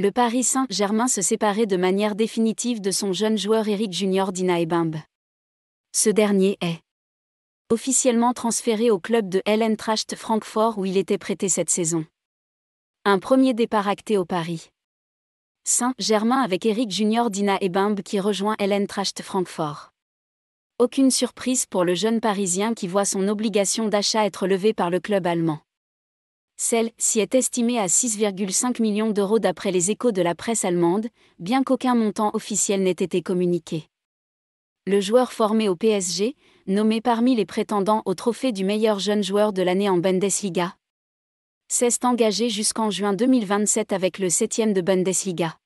le Paris Saint-Germain se séparait de manière définitive de son jeune joueur Eric Junior d'Ina Ebimbe. Ce dernier est officiellement transféré au club de Tracht Francfort où il était prêté cette saison. Un premier départ acté au Paris. Saint-Germain avec Eric Junior Dina Ebimbe qui rejoint Tracht Francfort. Aucune surprise pour le jeune Parisien qui voit son obligation d'achat être levée par le club allemand. Celle-ci est estimée à 6,5 millions d'euros d'après les échos de la presse allemande, bien qu'aucun montant officiel n'ait été communiqué. Le joueur formé au PSG, nommé parmi les prétendants au trophée du meilleur jeune joueur de l'année en Bundesliga, s'est engagé jusqu'en juin 2027 avec le 7e de Bundesliga.